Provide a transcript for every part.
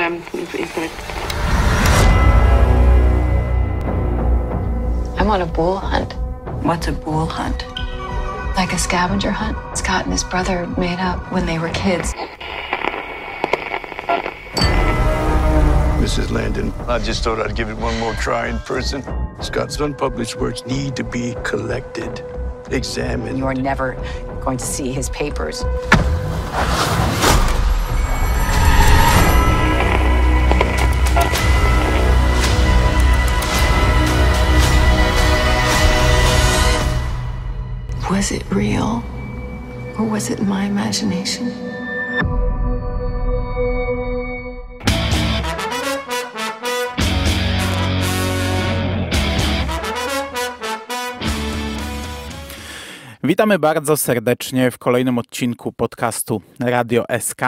um, I'm on a bull hunt. What's a bull hunt? Like a scavenger hunt Scott and his brother made up when they were kids. Mrs. Landon, I just thought I'd give it one more try in person. Scott's unpublished works need to be collected, examined. You're never going to see his papers. Was it real? Or was it my imagination? Witamy bardzo serdecznie w kolejnym odcinku podcastu Radio SK.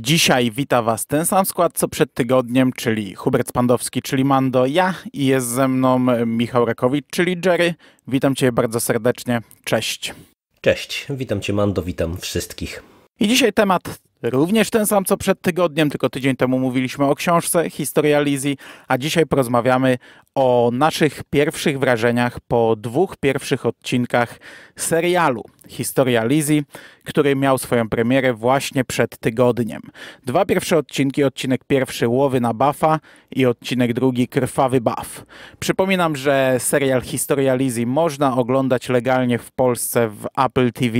Dzisiaj wita Was ten sam skład co przed tygodniem, czyli Hubert Spandowski, czyli Mando, ja i jest ze mną Michał Rakowicz, czyli Jerry. Witam Cię bardzo serdecznie. Cześć. Cześć, witam Cię Mando, witam wszystkich. I dzisiaj temat również ten sam co przed tygodniem, tylko tydzień temu mówiliśmy o książce Historia Lizzie, a dzisiaj porozmawiamy o naszych pierwszych wrażeniach po dwóch pierwszych odcinkach serialu Historia Lizzie który miał swoją premierę właśnie przed tygodniem. Dwa pierwsze odcinki, odcinek pierwszy Łowy na Bafa i odcinek drugi Krwawy Baf. Przypominam, że serial Historia Lizy można oglądać legalnie w Polsce w Apple TV.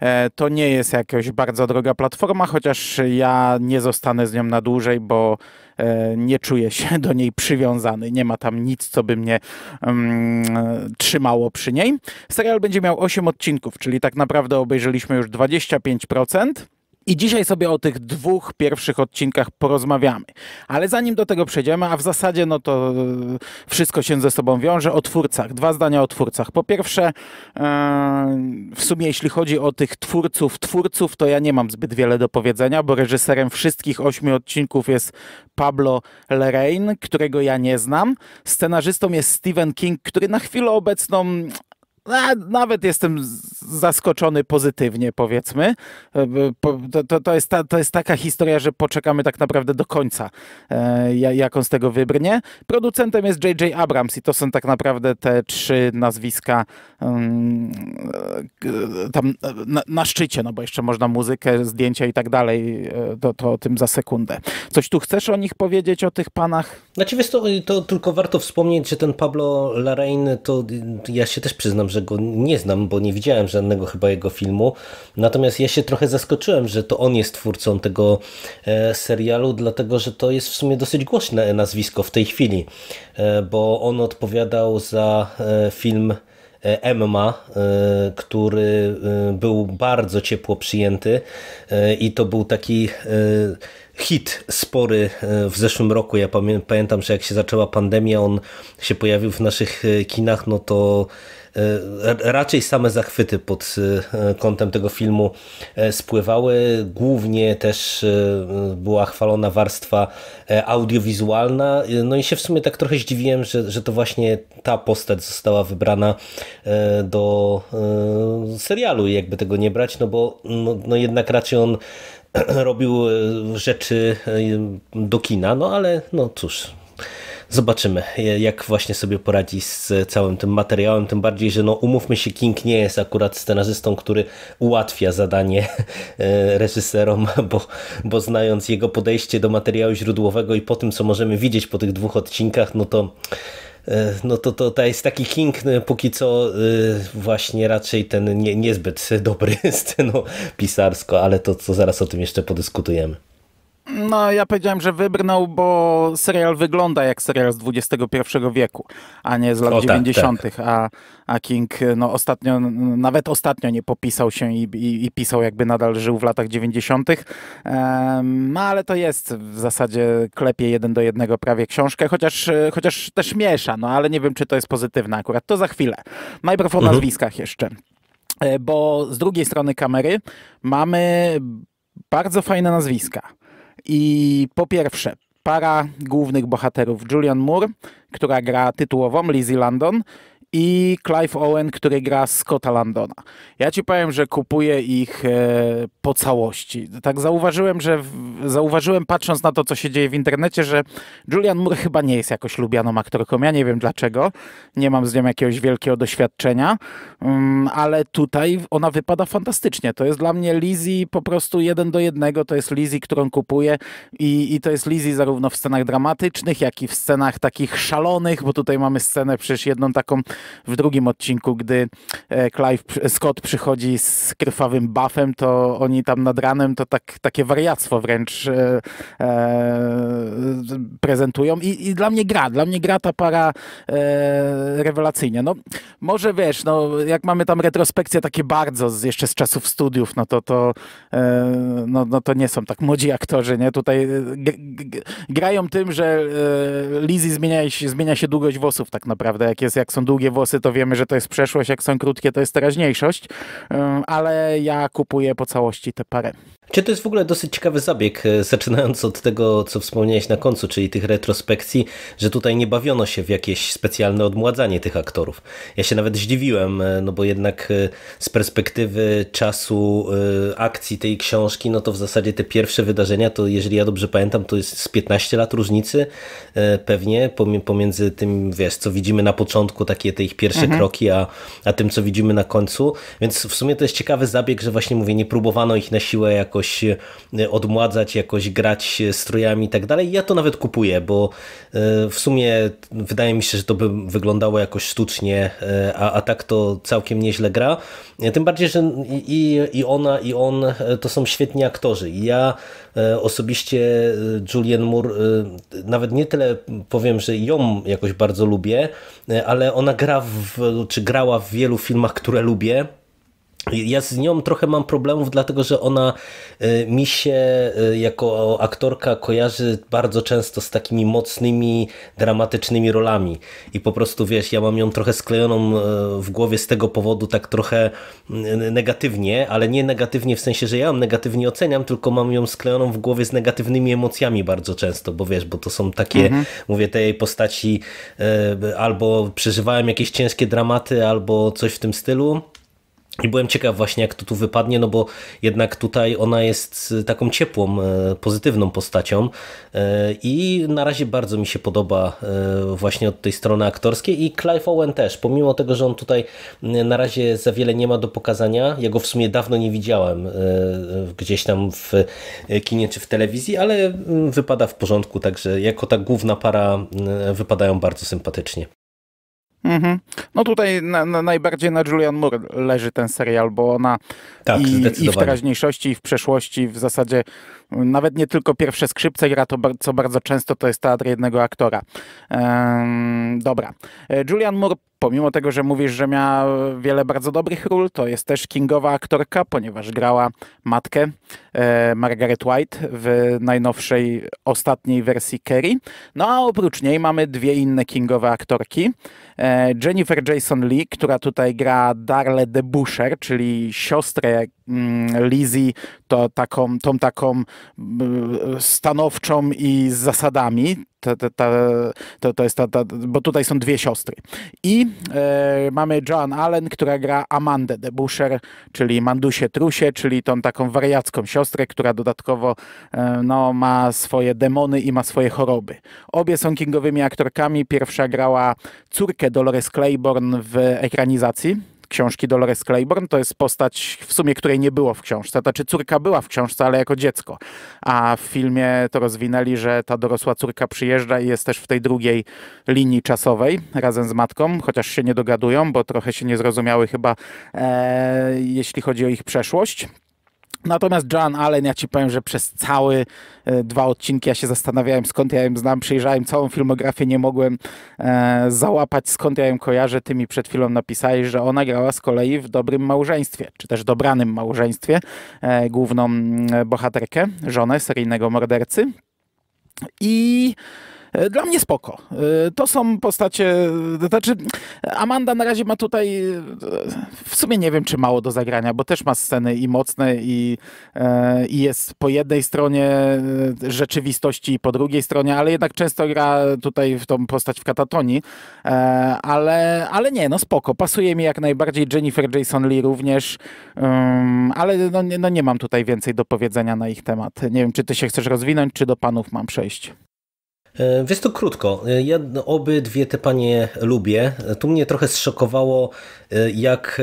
E, to nie jest jakaś bardzo droga platforma, chociaż ja nie zostanę z nią na dłużej, bo E, nie czuję się do niej przywiązany. Nie ma tam nic, co by mnie um, trzymało przy niej. Serial będzie miał 8 odcinków, czyli tak naprawdę obejrzeliśmy już 25%. I dzisiaj sobie o tych dwóch pierwszych odcinkach porozmawiamy. Ale zanim do tego przejdziemy, a w zasadzie no to e, wszystko się ze sobą wiąże, o twórcach. Dwa zdania o twórcach. Po pierwsze, e, w sumie jeśli chodzi o tych twórców, twórców, to ja nie mam zbyt wiele do powiedzenia, bo reżyserem wszystkich ośmiu odcinków jest Pablo Lorraine, którego ja nie znam. Scenarzystą jest Stephen King, który na chwilę obecną nawet jestem zaskoczony pozytywnie, powiedzmy. E, to, to, to, jest ta, to jest taka historia, że poczekamy tak naprawdę do końca, e, jaką z tego wybrnie. Producentem jest J.J. Abrams i to są tak naprawdę te trzy nazwiska mm, e, tam na, na szczycie, no bo jeszcze można muzykę, zdjęcia i tak dalej, to, to o tym za sekundę. Coś tu chcesz o nich powiedzieć, o tych panach? Znaczy, to, to tylko warto wspomnieć, że ten Pablo Larraín, to ja się też przyznam, że że go nie znam, bo nie widziałem żadnego chyba jego filmu. Natomiast ja się trochę zaskoczyłem, że to on jest twórcą tego e, serialu, dlatego że to jest w sumie dosyć głośne nazwisko w tej chwili, e, bo on odpowiadał za e, film. Emma, który był bardzo ciepło przyjęty i to był taki hit spory w zeszłym roku. Ja pamiętam, że jak się zaczęła pandemia, on się pojawił w naszych kinach, no to E, raczej same zachwyty pod e, kątem tego filmu e, spływały. Głównie też była chwalona warstwa audiowizualna. No i się w sumie tak trochę zdziwiłem, że, że to właśnie ta postać została wybrana do serialu, jakby tego nie brać, no bo no, no jednak raczej on robił rzeczy do kina, no ale no cóż, Zobaczymy, jak właśnie sobie poradzi z całym tym materiałem, tym bardziej, że no umówmy się, King nie jest akurat scenarzystą, który ułatwia zadanie e, reżyserom, bo, bo znając jego podejście do materiału źródłowego i po tym, co możemy widzieć po tych dwóch odcinkach, no to e, no to, to, to jest taki King no, póki co e, właśnie raczej ten nie, niezbyt dobry pisarsko, ale to, to zaraz o tym jeszcze podyskutujemy. No, ja powiedziałem, że wybrnął, bo serial wygląda jak serial z XXI wieku, a nie z lat o, 90. Tak, tak. A, a King no, ostatnio, nawet ostatnio nie popisał się i, i, i pisał, jakby nadal żył w latach 90. Um, no, ale to jest w zasadzie klepie jeden do jednego prawie książkę, chociaż, chociaż też miesza, no ale nie wiem, czy to jest pozytywne akurat. To za chwilę. Najpierw o mhm. nazwiskach jeszcze. E, bo z drugiej strony kamery mamy bardzo fajne nazwiska. I po pierwsze, para głównych bohaterów Julian Moore, która gra tytułową Lizzie London i Clive Owen, który gra Scotta Landona. Ja ci powiem, że kupuję ich e, po całości. Tak zauważyłem, że w, zauważyłem patrząc na to, co się dzieje w internecie, że Julian Moore chyba nie jest jakoś lubianą aktorką. Ja nie wiem dlaczego. Nie mam z nią jakiegoś wielkiego doświadczenia, um, ale tutaj ona wypada fantastycznie. To jest dla mnie Lizzie po prostu jeden do jednego. To jest Lizzie, którą kupuję i, i to jest Lizzie zarówno w scenach dramatycznych, jak i w scenach takich szalonych, bo tutaj mamy scenę przecież jedną taką w drugim odcinku, gdy e, Clive Scott przychodzi z krwawym buffem, to oni tam nad ranem to tak, takie wariactwo wręcz e, e, prezentują I, I, dla mnie gra, dla mnie gra ta para e, rewelacyjnie. No może wiesz, no jak mamy tam retrospekcje takie bardzo z, jeszcze z czasów studiów, no to to, e, no, no to nie są tak młodzi aktorzy, nie? Tutaj e, grają tym, że e, Lizzie zmienia się, zmienia się długość włosów tak naprawdę, jak, jest, jak są długie długie włosy, to wiemy, że to jest przeszłość, jak są krótkie, to jest teraźniejszość, ale ja kupuję po całości te parę. Czy to jest w ogóle dosyć ciekawy zabieg, e, zaczynając od tego, co wspomniałeś na końcu, czyli tych retrospekcji, że tutaj nie bawiono się w jakieś specjalne odmładzanie tych aktorów. Ja się nawet zdziwiłem, e, no bo jednak e, z perspektywy czasu akcji tej książki, no to w zasadzie te pierwsze wydarzenia, to jeżeli ja dobrze pamiętam, to jest z 15 lat różnicy pewnie pomiędzy tym, wiesz, co widzimy na początku, takie te ich pierwsze mhm. kroki, a, a tym, co widzimy na końcu. Więc w sumie to jest ciekawy zabieg, że właśnie mówię, nie próbowano ich na siłę jakoś e, odmładzać, jakoś grać strojami i tak dalej. Ja to nawet kupuję, bo e, w sumie wydaje mi się, że to by wyglądało jakoś sztucznie, e, a, a tak to całkiem nieźle gra. Tym bardziej, że i, i ona, i on to są świetni aktorzy. I ja E, osobiście e, Julian Moore, e, nawet nie tyle powiem, że ją jakoś bardzo lubię, ale ona gra w, czy grała w wielu filmach, które lubię ja z nią trochę mam problemów, dlatego że ona y, mi się y, jako aktorka kojarzy bardzo często z takimi mocnymi, dramatycznymi rolami. I po prostu wiesz, ja mam ją trochę sklejoną y, w głowie z tego powodu, tak trochę negatywnie, ale nie negatywnie w sensie, że ja ją negatywnie oceniam, tylko mam ją sklejoną w głowie z negatywnymi emocjami bardzo często, bo wiesz, bo to są takie, mhm. mówię, tej postaci albo przeżywałem jakieś ciężkie dramaty, albo coś w tym stylu i byłem ciekaw właśnie, jak to tu wypadnie, no bo jednak tutaj ona jest y, taką ciepłą, y, pozytywną postacią y, i na razie bardzo mi się podoba właśnie od tej strony aktorskiej i Clive Owen też, pomimo tego, że on tutaj na razie za wiele nie ma do pokazania, ja go w sumie dawno nie widziałem gdzieś tam w kinie czy w telewizji, ale mm, wypada w porządku, także jako ta główna para wypadają bardzo sympatycznie. Mhm. No tutaj na, na, najbardziej na Julian Moore leży ten serial, bo ona tak, i, i, w teraźniejszości, i w przeszłości w zasadzie nawet nie tylko pierwsze skrzypce gra, to co bardzo często to jest teatr jednego aktora. Ehm, dobra. E, Julian Moore pomimo tego, że mówisz, że miała wiele bardzo dobrych ról, to jest też kingowa aktorka, ponieważ grała matkę e, Margaret White w najnowszej, ostatniej wersji Kerry. No a oprócz niej mamy dwie inne kingowe aktorki. E, Jennifer Jason Lee, która tutaj gra Darle de Busher, czyli siostrę mm, Lizzie, to taką, tą taką mm, stanowczą i z zasadami, ta, ta, ta, to, to jest ta, ta, bo tutaj są dwie siostry. I e, mamy Joan Allen, która gra Amandę de Buscher, czyli Mandusie Trusie, czyli tą taką wariacką siostrę, która dodatkowo e, no, ma swoje demony i ma swoje choroby. Obie są kingowymi aktorkami. Pierwsza grała córkę Dolores Claiborne w ekranizacji książki Dolores Claiborne, to jest postać w sumie, której nie było w książce. Znaczy córka była w książce, ale jako dziecko. A w filmie to rozwinęli, że ta dorosła córka przyjeżdża i jest też w tej drugiej linii czasowej razem z matką, chociaż się nie dogadują, bo trochę się nie zrozumiały chyba, e, jeśli chodzi o ich przeszłość. Natomiast Joan Allen, ja ci powiem, że przez całe dwa odcinki ja się zastanawiałem, skąd ja ją znam, przejrzałem całą filmografię, nie mogłem e, załapać, skąd ja ją kojarzę. Ty mi przed chwilą napisałeś, że ona grała z kolei w Dobrym Małżeństwie, czy też Dobranym Małżeństwie, e, główną mm, bohaterkę, żonę seryjnego mordercy. I E, dla mnie spoko. E, to są postacie, e, znaczy Amanda na razie ma tutaj, w sumie nie wiem czy mało do zagrania, bo też ma sceny i mocne i, i jest po jednej stronie rzeczywistości i po drugiej stronie, ale jednak często gra tutaj w tą postać w katatonii, ale, ale nie, no spoko, pasuje mi jak najbardziej Jennifer Jason Lee również, ale no, no nie mam tutaj więcej do powiedzenia na ich temat. Nie wiem, czy ty się chcesz rozwinąć, czy do panów mam przejść. E, wiesz to krótko. E, ja obydwie te panie lubię. E, tu mnie trochę zszokowało, jak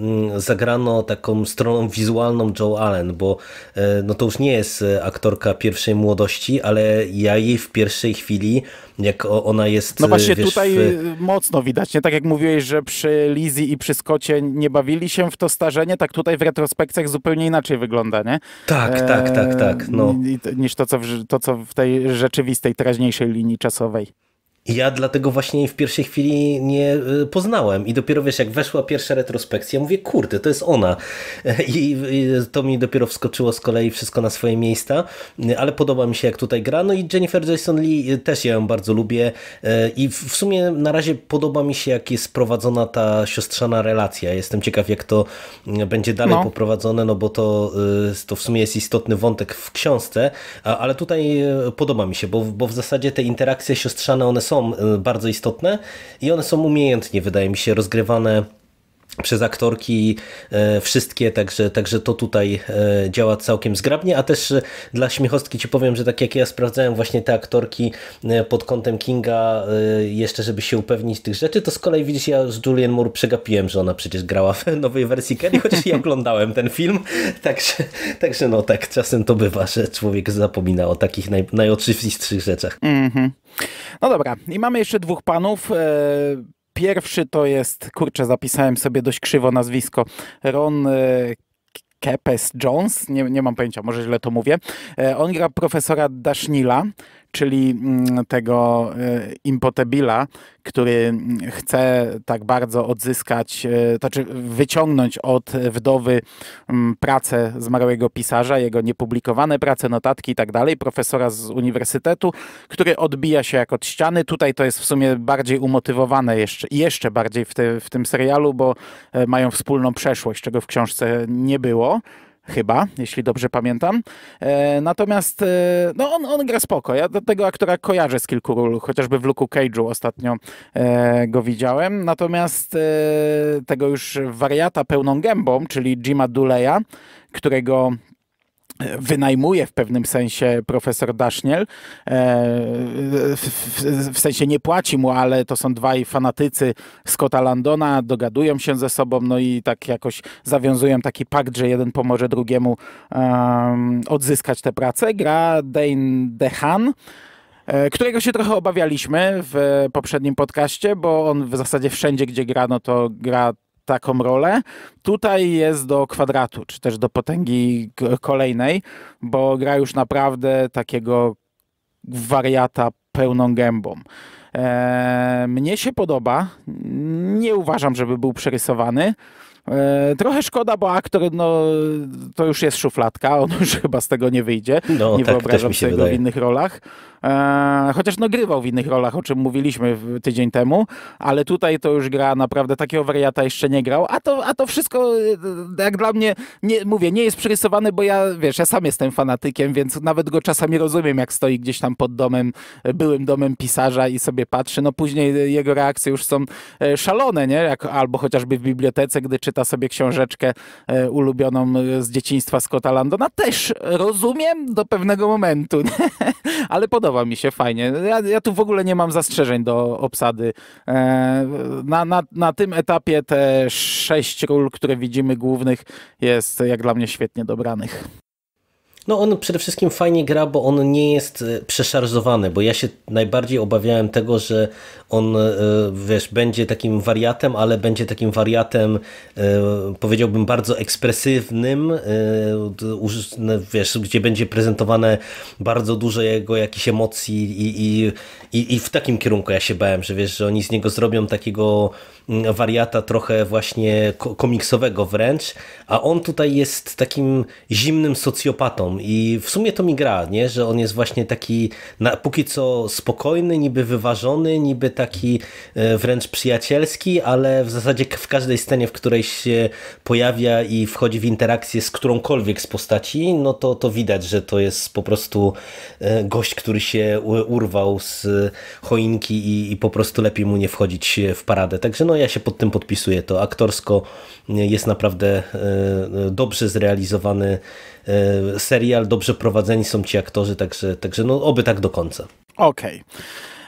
mm, zagrano taką stroną wizualną Joe Allen, bo no to już nie jest aktorka pierwszej młodości, ale ja jej w pierwszej chwili, jak ona jest. No właśnie wiesz, tutaj w... mocno widać, nie tak jak mówiłeś, że przy Lizzie i przy Skocie nie bawili się w to starzenie, tak tutaj w retrospekcjach zupełnie inaczej wygląda, nie? Tak, tak, tak, tak. No. Niż to, co w, to, co w tej rzeczywistej, teraźniejszej mniejszej linii czasowej ja dlatego właśnie jej w pierwszej chwili nie e, poznałem i dopiero wiesz, jak weszła pierwsza retrospekcja, mówię, kurde, to jest ona. I, to mi dopiero wskoczyło z kolei wszystko na swoje miejsca, ale podoba mi się, jak tutaj gra. No i Jennifer Jason Lee e, też ja ją bardzo lubię e, i w sumie na razie podoba mi się, jak jest prowadzona ta siostrzana relacja. Jestem ciekaw, jak to będzie dalej no. poprowadzone, no bo to, to w sumie jest istotny wątek w książce, ale tutaj podoba mi się, bo, bo w zasadzie te interakcje siostrzane, one są są y, bardzo istotne i one są umiejętnie, wydaje mi się, rozgrywane przez aktorki e, wszystkie, także, także to tutaj e, działa całkiem zgrabnie, a też e, dla śmiechostki Ci powiem, że tak jak ja sprawdzałem właśnie te aktorki pod kątem Kinga jeszcze, żeby się upewnić tych rzeczy, to z kolei widzisz, ja z Julian Moore przegapiłem, że ona przecież grała w nowej wersji Kelly, chociaż ja oglądałem ten film, także, także no tak, czasem to bywa, że człowiek zapomina o takich naj, najoczywistszych rzeczach. Mm -hmm. No dobra, i mamy jeszcze dwóch panów, Pierwszy to jest, kurczę, zapisałem sobie dość krzywo nazwisko, Ron Kepes Jones, nie, nie mam pojęcia, może źle to mówię. On gra profesora Dashnila, czyli mm, tego e, impotebila, który mm, chce tak bardzo odzyskać, e, znaczy wyciągnąć od wdowy mm, pracę zmarłego pisarza, jego niepublikowane prace, notatki i tak dalej, profesora z uniwersytetu, który odbija się jak od ściany. Tutaj to jest w sumie bardziej umotywowane jeszcze, jeszcze bardziej w, te, w tym serialu, bo e, mają wspólną przeszłość, czego w książce nie było chyba, jeśli dobrze pamiętam. E, natomiast e, no on, on gra spoko. Ja do tego aktora kojarzę z kilku ról, chociażby w Luku Cage'u ostatnio e, go widziałem. Natomiast e, tego już wariata pełną gębą, czyli Jima Duleya, którego wynajmuje w pewnym sensie profesor Daszniel. E, w sensie nie płaci mu, ale to są dwaj fanatycy Scotta Landona, dogadują się ze sobą, no i tak jakoś zawiązują taki pakt, że jeden pomoże drugiemu odzyskać tę pracę. Gra Dane DeHaan e, którego się trochę obawialiśmy w poprzednim podcaście, bo on w zasadzie wszędzie, gdzie gra, no to gra taką rolę. Tutaj jest do kwadratu, czy też do potęgi kolejnej, bo gra już naprawdę takiego wariata pełną gębą. Eee, mnie się podoba. Nie uważam, żeby był przerysowany. Eee, trochę szkoda, bo aktor no, to już jest szufladka, on już chyba z tego nie wyjdzie. No, nie tak, wyobrażam sobie wydaje. go w innych rolach. E, chociaż no grywał w innych rolach, o czym mówiliśmy tydzień temu, ale tutaj to już gra naprawdę takiego wariata jeszcze nie grał, a to, a to wszystko e, jak dla mnie, nie, mówię, nie jest przerysowane, bo ja, wiesz, ja sam jestem fanatykiem, więc nawet go czasami rozumiem, jak stoi gdzieś tam pod domem, e, byłym domem pisarza i sobie patrzy, no później jego reakcje już są szalone, nie? Jak, albo chociażby w bibliotece, gdy czyta sobie książeczkę ulubioną z dzieciństwa Scotta Landona, też rozumiem do pewnego momentu, nie? ale podobno podoba mi się, fajnie. Ja, ja tu w ogóle nie mam zastrzeżeń do obsady. E, na, na, na tym etapie te sześć ról, które widzimy głównych, jest jak dla mnie świetnie dobranych. No on przede wszystkim fajnie gra, bo on nie jest e, przeszarżowany, bo ja się najbardziej obawiałem tego, że on e, wiesz, będzie takim wariatem, ale będzie takim wariatem e, powiedziałbym bardzo ekspresywnym, wiesz, gdzie będzie prezentowane bardzo dużo jego jakichś emocji i, i, i w takim kierunku ja się bałem, że wiesz, że oni z niego zrobią takiego wariata trochę właśnie komiksowego wręcz, a on tutaj jest takim zimnym socjopatą, i w sumie to mi gra, nie? że on jest właśnie taki na, póki co spokojny, niby wyważony, niby taki e, wręcz przyjacielski, ale w zasadzie w każdej scenie, w której się pojawia i wchodzi w interakcję z którąkolwiek z postaci, no to, to widać, że to jest po prostu e, gość, który się urwał z choinki i, i po prostu lepiej mu nie wchodzić w paradę. Także no ja się pod tym podpisuję. To aktorsko e, jest naprawdę dobrze zrealizowany E, serial, dobrze prowadzeni są ci aktorzy, także, także no, oby tak do końca. Okej. Okay.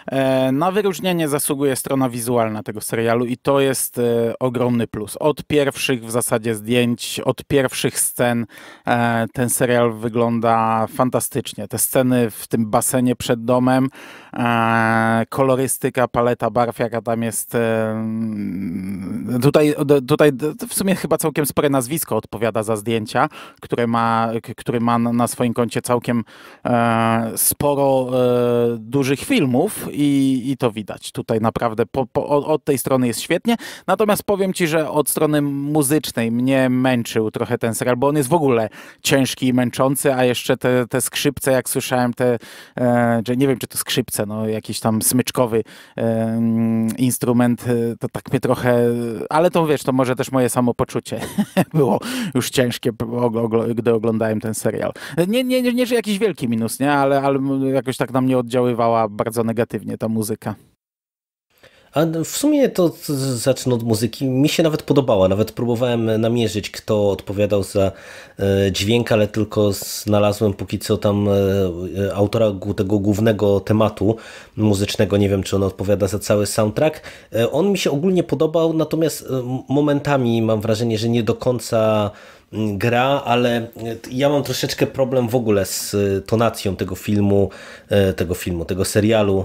E, na wyróżnienie zasługuje strona wizualna tego serialu i to jest e, ogromny plus. Od pierwszych w zasadzie zdjęć, od pierwszych scen e, ten serial wygląda fantastycznie. Te sceny w tym basenie przed domem, kolorystyka, paleta barw, jaka tam jest. Tutaj, tutaj w sumie chyba całkiem spore nazwisko odpowiada za zdjęcia, które ma, który ma na swoim koncie całkiem sporo dużych filmów i, i to widać. Tutaj naprawdę po, po, od tej strony jest świetnie. Natomiast powiem ci, że od strony muzycznej mnie męczył trochę ten serial, bo on jest w ogóle ciężki i męczący, a jeszcze te, te skrzypce, jak słyszałem, te, e, nie wiem czy to skrzypce, no jakiś tam smyczkowy e, mm, instrument, e, to tak mnie trochę, ale to wiesz, to może też moje samopoczucie było już ciężkie, gdy oglądałem ten serial. Nie, nie, nie, nie że jakiś wielki minus, nie, ale, ale jakoś tak na mnie oddziaływała bardzo negatywnie pewnie ta muzyka. A w sumie to zacznę od muzyki. Mi się nawet podobała, nawet próbowałem namierzyć, kto odpowiadał za e, dźwięk, ale tylko znalazłem póki co tam e, e, autora tego głównego tematu muzycznego. Nie wiem, czy on odpowiada za cały soundtrack. On mi się ogólnie podobał, natomiast momentami mam wrażenie, że nie do końca gra, ale ja mam troszeczkę problem w ogóle z e, tonacją tego filmu, e, tego filmu, tego serialu,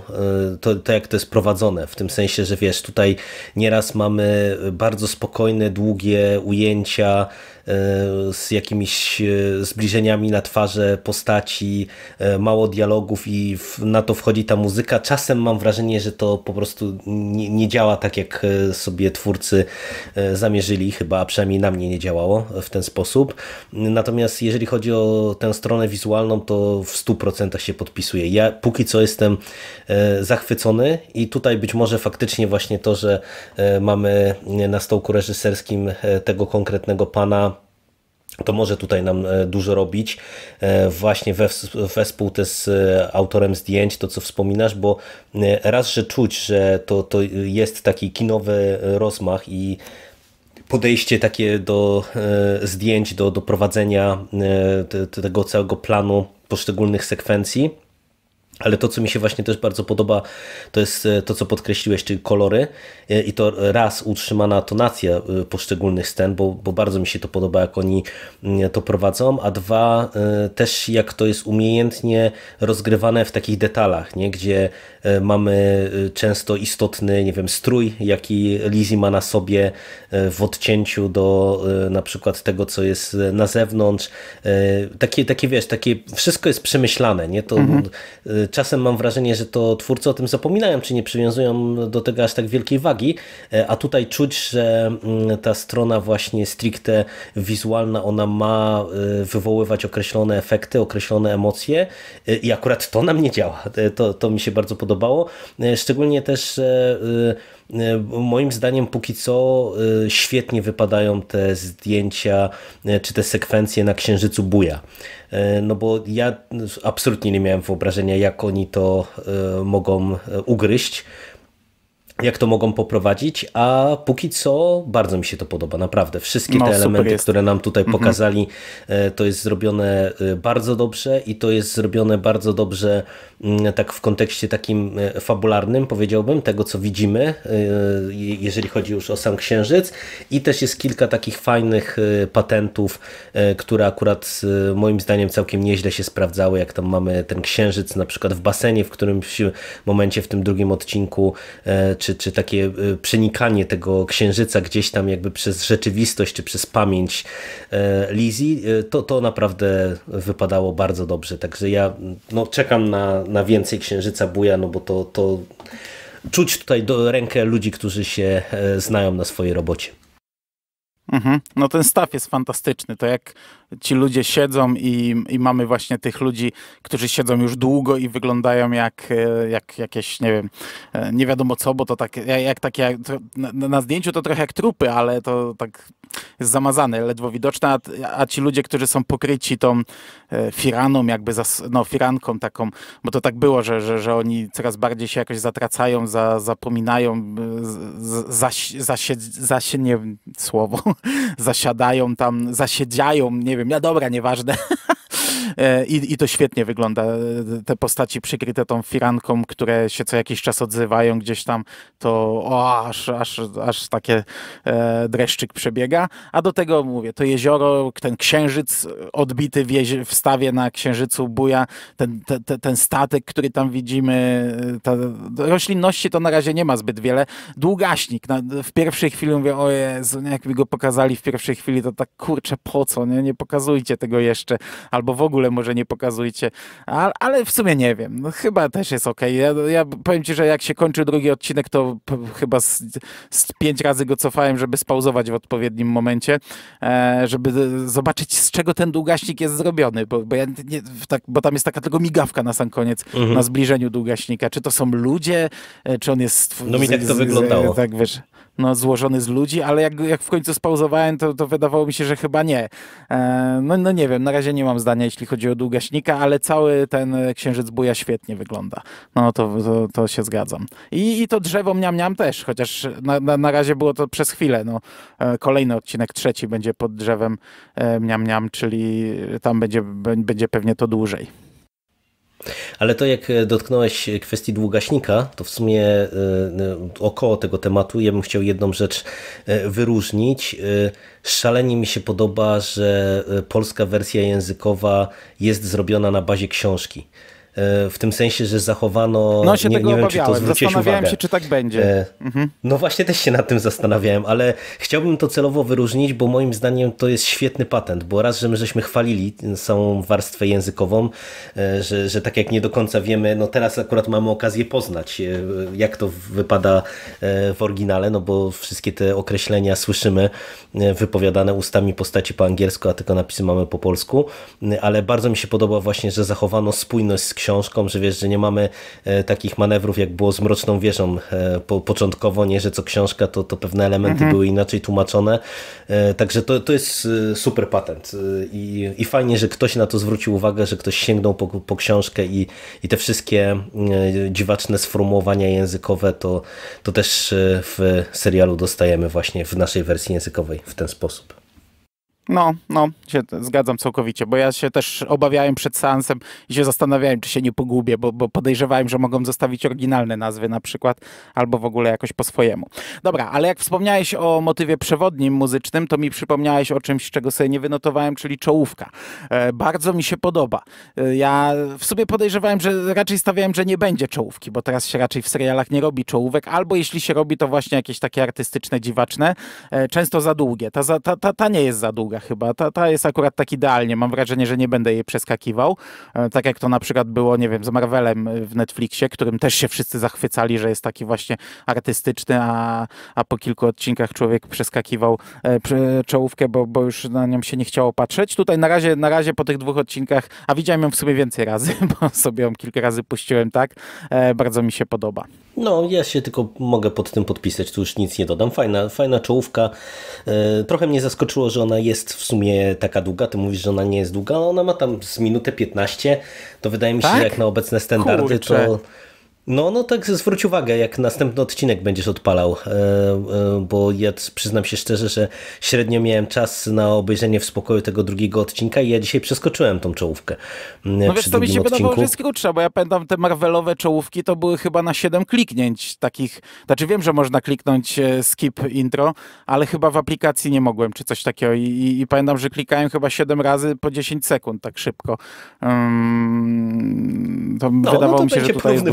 e, to, to jak to jest prowadzone, w tym sensie, że wiesz, tutaj nieraz mamy bardzo spokojne, długie ujęcia, E, z jakimiś e, zbliżeniami na twarze postaci, e, mało dialogów i na to wchodzi ta muzyka. Czasem mam wrażenie, że to po prostu nie, działa tak, jak sobie twórcy zamierzyli, chyba a przynajmniej na mnie nie działało w ten sposób. Natomiast jeżeli chodzi o tę stronę wizualną, to w 100% się podpisuję. Ja póki co jestem zachwycony i tutaj być może faktycznie właśnie to, że mamy na stołku reżyserskim tego konkretnego pana, to może tutaj nam e, dużo robić. E, właśnie wespół te z e, autorem zdjęć, to co wspominasz, bo raz, że czuć, że to, to jest taki kinowy rozmach i podejście takie do zdjęć, do, do prowadzenia tego całego planu poszczególnych sekwencji ale to, co mi się właśnie też bardzo podoba, to jest e, to, co podkreśliłeś, czyli kolory e, i to raz utrzymana tonacja e, poszczególnych scen, bo, bo bardzo mi się to podoba, jak oni mm, to prowadzą, a dwa też jak to jest umiejętnie rozgrywane w takich detalach, nie? gdzie mamy często istotny, nie wiem, strój, jaki Lizzie ma na sobie w odcięciu do na przykład tego, co jest na zewnątrz. Takie, takie wiesz, takie, wszystko jest przemyślane, nie? To mhm czasem mam wrażenie, że to twórcy o tym zapominają, czy nie przywiązują do tego aż tak wielkiej wagi, e, a tutaj czuć, że mm, ta strona właśnie stricte wizualna, ona ma e, wywoływać określone efekty, określone emocje e, i akurat to nam nie działa. To, to mi się bardzo podobało. Szczególnie też E, moim zdaniem póki co e, świetnie wypadają te zdjęcia e, czy te sekwencje na Księżycu Buja. No bo ja absolutnie nie miałem wyobrażenia, jak oni to mogą ugryźć jak to mogą poprowadzić, a póki co bardzo mi się to podoba, naprawdę. Wszystkie no, te elementy, jest. które nam tutaj mhm. pokazali, e, to jest zrobione e, bardzo dobrze i to jest zrobione bardzo dobrze mm, tak w kontekście takim e, fabularnym, powiedziałbym, tego co widzimy, jeżeli chodzi już o sam Księżyc i też jest kilka takich fajnych patentów, które akurat moim zdaniem całkiem nieźle się sprawdzały, jak tam mamy ten Księżyc na przykład w basenie, w którymś momencie w tym drugim odcinku, czy czy, czy takie e, przenikanie tego księżyca gdzieś tam jakby przez rzeczywistość, czy przez pamięć e, Lizzie, to, to naprawdę wypadało bardzo dobrze. Także ja no, czekam na, na więcej księżyca buja, no bo to, to czuć tutaj do rękę ludzi, którzy się e, znają na swojej robocie. Mhm. No ten staw jest fantastyczny. To jak ci ludzie siedzą i, i mamy właśnie tych ludzi, którzy siedzą już długo i wyglądają jak, e, jak jakieś, nie wiem, e, nie wiadomo co, bo to tak, jak takie, na zdjęciu to trochę jak trupy, ale to tak jest zamazane, ledwo widoczne, a, a ci ludzie, którzy są pokryci tą e, firaną, jakby, zas, no firanką taką, bo to tak było, że, że, że oni coraz bardziej się jakoś zatracają, za, zapominają, zasiedzają, zas, nie wiem, słowo, zasiadają tam, zasiedziają, nie wiem, wiem, no dobra, nieważne. E, I, I to świetnie wygląda. Te postaci przykryte tą firanką, które się co jakiś czas odzywają gdzieś tam, to o, aż, aż, aż takie e, dreszczyk przebiega. A do tego mówię, to jezioro, ten księżyc odbity w, w stawie na księżycu buja, ten, te, te, ten statek, który tam widzimy, e, ta, roślinności to na razie nie ma zbyt wiele. Długaśnik, na, w pierwszej chwili mówię, o Jezu, no jak mi go pokazali w pierwszej chwili, to tak kurczę, po co, nie, nie pokazujcie tego jeszcze. Ale albo w ogóle może nie pokazujcie, A, ale w sumie nie wiem, no, chyba też jest ok. Ja, ja, powiem ci, że jak się kończy drugi odcinek, to chyba z, z, pięć razy go cofałem, żeby spauzować w odpowiednim momencie, e, żeby zobaczyć z czego ten długaśnik jest zrobiony, bo, bo, ja nie, tak, bo tam jest taka tylko migawka na sam koniec, mhm. na zbliżeniu długaśnika. Czy to są ludzie, e, czy on jest... No mi tak to z, wyglądało. Z, tak, wiesz, no, złożony z ludzi, ale jak, jak w końcu spauzowałem, to, to wydawało mi się, że chyba nie. E, no, no nie wiem, na razie nie mam zdania, jeśli chodzi o długaśnika, ale cały ten księżyc buja świetnie wygląda. No to, to, to się zgadzam. I, I to drzewo miam miam też, chociaż na, na, na razie było to przez chwilę. No, e, kolejny odcinek trzeci będzie pod drzewem e, miam miam, czyli tam będzie, będzie pewnie to dłużej. Ale to jak e, dotknąłeś e, kwestii długaśnika, to w sumie e, około tego tematu ja bym chciał jedną rzecz wyróżnić. Szalenie mi się podoba, że polska wersja językowa jest zrobiona na bazie książki. E, w tym sensie, że zachowano... No się nie, tego nie wiem, czy to zwróciłeś zastanawiałem uwagę. się, czy tak będzie. E, mhm. No właśnie też się nad tym zastanawiałem, ale chciałbym to celowo wyróżnić, bo moim zdaniem to jest świetny patent, bo raz, że my żeśmy chwalili samą warstwę językową, e, że, że tak jak nie do końca wiemy, no teraz akurat mamy okazję poznać, jak to wypada w oryginale, no bo wszystkie te określenia słyszymy wypowiadane ustami postaci po angielsku, a tylko napisy mamy po polsku, ale bardzo mi się podoba właśnie, że zachowano spójność z książką, że wiesz, że nie mamy e, takich manewrów, jak było z Mroczną Wieżą e, po, początkowo, nie, że co książka to, to pewne elementy mhm. były inaczej tłumaczone. E, także to, to jest super patent I, i fajnie, że ktoś na to zwrócił uwagę, że ktoś sięgnął po, po książkę i, i te wszystkie dziwaczne sformułowania językowe to, to też w serialu dostajemy właśnie w naszej wersji językowej w ten sposób. No, no, się zgadzam całkowicie, bo ja się też obawiałem przed seansem i się zastanawiałem, czy się nie pogubię, bo, bo podejrzewałem, że mogą zostawić oryginalne nazwy na przykład, albo w ogóle jakoś po swojemu. Dobra, ale jak wspomniałeś o motywie przewodnim muzycznym, to mi przypomniałeś o czymś, czego sobie nie wynotowałem, czyli czołówka. E, bardzo mi się podoba. E, ja w sobie podejrzewałem, że raczej stawiałem, że nie będzie czołówki, bo teraz się raczej w serialach nie robi czołówek, albo jeśli się robi, to właśnie jakieś takie artystyczne, dziwaczne, e, często za długie. Ta, ta, ta, ta nie jest za długa chyba. Ta, ta jest akurat tak idealnie. Mam wrażenie, że nie będę jej przeskakiwał. E, tak jak to na przykład było, nie wiem, z Marvelem e, w Netflixie, którym też się wszyscy zachwycali, że jest taki właśnie artystyczny, a, a po kilku odcinkach człowiek przeskakiwał e, czołówkę, bo, bo już na nią się nie chciało patrzeć. Tutaj na razie, na razie po tych dwóch odcinkach, a widziałem ją w sumie więcej razy, bo sobie ją kilka razy puściłem, tak? Bardzo mi się podoba. No, ja się tylko mogę pod tym podpisać, tu już nic nie dodam. Fajna, fajna czołówka. E, trochę mnie zaskoczyło, że ona jest w sumie taka długa. Ty mówisz, że ona nie jest długa, ona ma tam z minutę 15. To wydaje mi się, tak? jak na obecne standardy, Kurczę. to no, no tak zwróć uwagę, jak następny odcinek będziesz odpalał, e, e, bo ja przyznam się szczerze, że średnio miałem czas na obejrzenie w spokoju tego drugiego odcinka i ja dzisiaj przeskoczyłem tą czołówkę. No wiesz, to mi się wydawało, że jest krótsza, bo ja pamiętam te Marvelowe czołówki to były chyba na 7 kliknięć takich, znaczy wiem, że można kliknąć e, skip intro, ale chyba w aplikacji nie mogłem, czy coś takiego i, i, i pamiętam, że klikałem chyba 7 razy po 10 sekund tak szybko. Um, to no, no wydawało no to mi się, że tutaj jest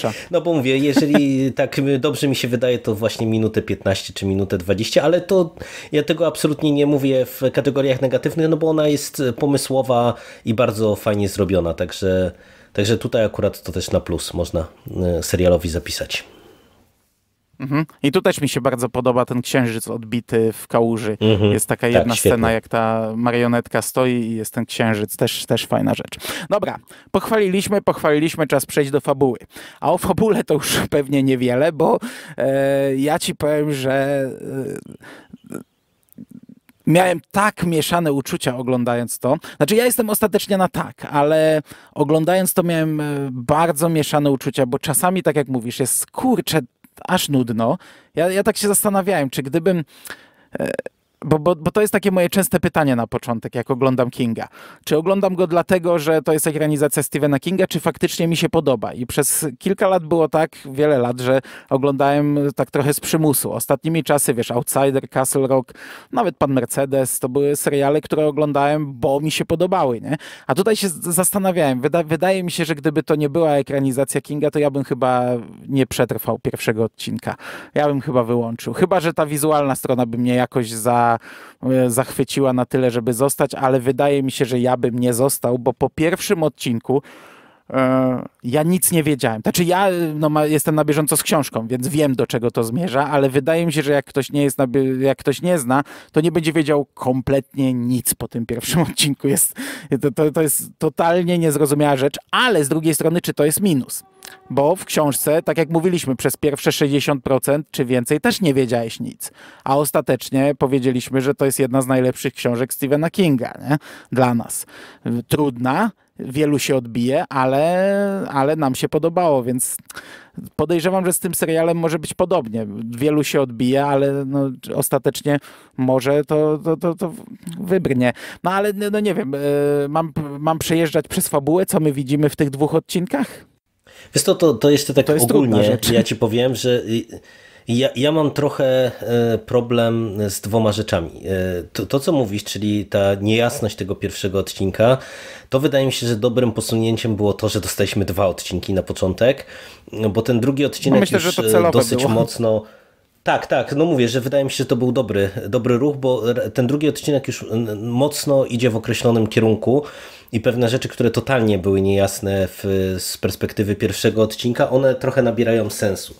No bo mówię, jeżeli tak dobrze mi się wydaje, to właśnie minutę 15 czy minutę 20, ale to ja tego absolutnie nie mówię w kategoriach negatywnych, no bo ona jest pomysłowa i bardzo fajnie zrobiona, także, także tutaj akurat to też na plus można e, serialowi zapisać. Mhm. I tu też mi się bardzo podoba ten księżyc odbity w kałuży. Mhm. Jest taka jedna tak, scena, jak ta marionetka stoi i jest ten księżyc. Też, też fajna rzecz. Dobra, pochwaliliśmy, pochwaliliśmy, czas przejść do fabuły. A o fabule to już pewnie niewiele, bo e, ja ci powiem, że e, miałem tak mieszane uczucia oglądając to. Znaczy, ja jestem ostatecznie na tak, ale oglądając to miałem e, bardzo mieszane uczucia, bo czasami, tak jak mówisz, jest kurczę, aż nudno. Ja, ja tak się zastanawiałem, czy gdybym e, bo, bo, bo to jest takie moje częste pytanie na początek, jak oglądam Kinga. Czy oglądam go dlatego, że to jest ekranizacja Stephena Kinga, czy faktycznie mi się podoba? I przez kilka lat było tak, wiele lat, że oglądałem tak trochę z przymusu. Ostatnimi czasy, wiesz, Outsider, Castle Rock, nawet Pan Mercedes, to były seriale, które oglądałem, bo mi się podobały, nie? A tutaj się zastanawiałem, wyda wydaje mi się, że gdyby to nie była ekranizacja Kinga, to ja bym chyba nie przetrwał pierwszego odcinka. Ja bym chyba wyłączył. Chyba, że ta wizualna strona by mnie jakoś za E, zachwyciła na tyle, żeby zostać, ale wydaje mi się, że ja bym nie został, bo po pierwszym odcinku e, ja nic nie wiedziałem. Znaczy ja e, no, jestem na bieżąco z książką, więc wiem do czego to zmierza, ale wydaje mi się, że jak ktoś nie jest, na, jak ktoś nie zna, to nie będzie wiedział kompletnie nic po tym pierwszym odcinku. Jest, to, to, to jest totalnie niezrozumiała rzecz, ale z drugiej strony, czy to jest minus? Bo w książce, tak jak mówiliśmy, przez pierwsze 60% czy więcej też nie wiedziałeś nic. A ostatecznie powiedzieliśmy, że to jest jedna z najlepszych książek Stephena Kinga nie? dla nas. Trudna, wielu się odbije, ale, ale nam się podobało, więc podejrzewam, że z tym serialem może być podobnie. Wielu się odbije, ale no, ostatecznie może to, to, to, to wybrnie. No ale no, no nie wiem, e, mam, mam przejeżdżać przez fabułę, co my widzimy w tych dwóch odcinkach? Wiesz to, to, to jeszcze tak to ogólnie, ja ci powiem, że ja, ja mam trochę e, problem z dwoma rzeczami. E, to, to, co mówisz, czyli ta niejasność tego pierwszego odcinka, to wydaje mi się, że dobrym posunięciem było to, że dostaliśmy dwa odcinki na początek, bo ten drugi odcinek no myślę, już e, dosyć było. mocno... Tak, tak, no mówię, że wydaje mi się, że to był dobry, dobry ruch, bo ten drugi odcinek już mocno idzie w określonym kierunku i pewne rzeczy, które totalnie były niejasne w, z perspektywy pierwszego odcinka, one trochę nabierają sensu.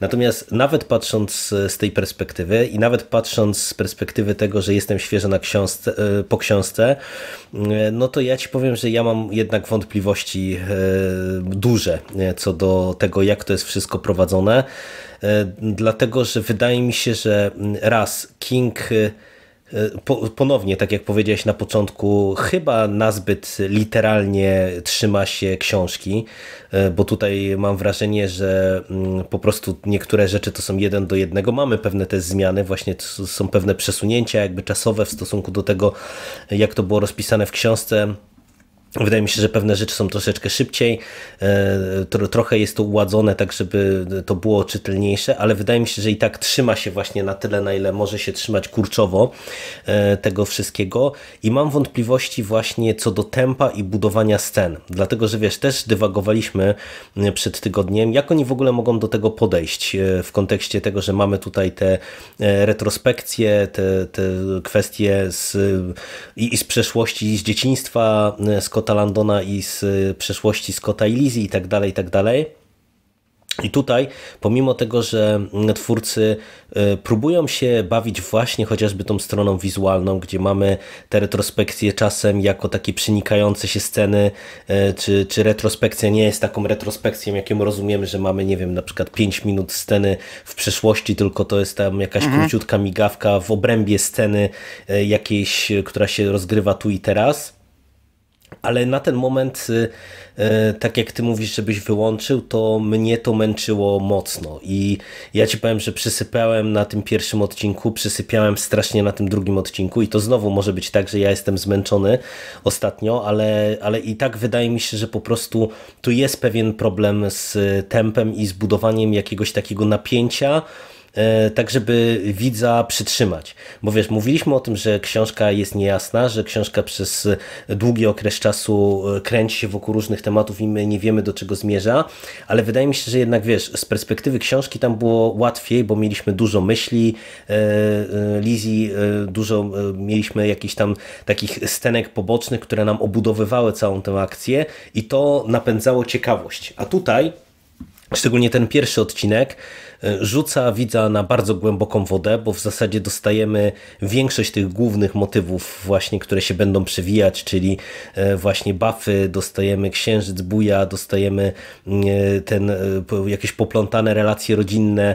Natomiast nawet patrząc z tej perspektywy i nawet patrząc z perspektywy tego, że jestem świeżo na książce, e, po książce, e, no to ja ci powiem, że ja mam jednak wątpliwości e, duże co do tego, jak to jest wszystko prowadzone, dlatego że wydaje mi się, że raz King E, ponownie, tak jak powiedziałeś na początku, chyba nazbyt literalnie trzyma się książki, e, bo tutaj mam wrażenie, że mm, po prostu niektóre rzeczy to są jeden do jednego. Mamy pewne te zmiany, właśnie są pewne przesunięcia jakby czasowe w stosunku do tego, jak to było rozpisane w książce Wydaje mi się, że pewne rzeczy są troszeczkę szybciej, e, trochę jest to uładzone, tak żeby to było czytelniejsze, ale wydaje mi się, że i tak trzyma się właśnie na tyle, na ile może się trzymać kurczowo e, tego wszystkiego i mam wątpliwości właśnie co do tempa i budowania scen, dlatego, że wiesz, też dywagowaliśmy e, przed tygodniem, jak oni w ogóle mogą do tego podejść w kontekście tego, że mamy tutaj te retrospekcje, te, te kwestie z, i, z przeszłości, i z dzieciństwa, z Scotta Landona i z y, przeszłości Scotta i Lizzie i tak dalej, i tak dalej. I tutaj, pomimo tego, że twórcy y, próbują się bawić właśnie chociażby tą stroną wizualną, gdzie mamy te retrospekcje czasem jako takie przenikające się sceny, y, czy, czy retrospekcja nie jest taką retrospekcją, jaką rozumiemy, że mamy, nie wiem, na przykład 5 minut sceny w przeszłości, tylko to jest tam jakaś mhm. króciutka migawka w obrębie sceny jakiejś, która się rozgrywa tu i teraz ale na ten moment, y, y, tak jak ty mówisz, żebyś wyłączył, to mnie to męczyło mocno i ja ci powiem, że przysypałem na tym pierwszym odcinku, przysypiałem strasznie na tym drugim odcinku i to znowu może być tak, że ja jestem zmęczony ostatnio, ale, ale i tak wydaje mi się, że po prostu tu jest pewien problem z tempem i z budowaniem jakiegoś takiego napięcia, E, tak żeby widza przytrzymać. Bo wiesz, mówiliśmy o tym, że książka jest niejasna, że książka przez długi okres czasu e, kręci się wokół różnych tematów i my nie wiemy do czego zmierza, ale wydaje mi się, że jednak wiesz, z perspektywy książki tam było łatwiej, bo mieliśmy dużo myśli e, Lizji, dużo mieliśmy jakichś tam takich scenek pobocznych, które nam obudowywały całą tę akcję i to napędzało ciekawość. A tutaj Szczególnie ten pierwszy odcinek e, rzuca widza na bardzo głęboką wodę, bo w zasadzie dostajemy większość tych głównych motywów właśnie, które się będą przewijać, czyli e, właśnie buffy, dostajemy księżyc buja, dostajemy e, ten, jakieś poplątane relacje rodzinne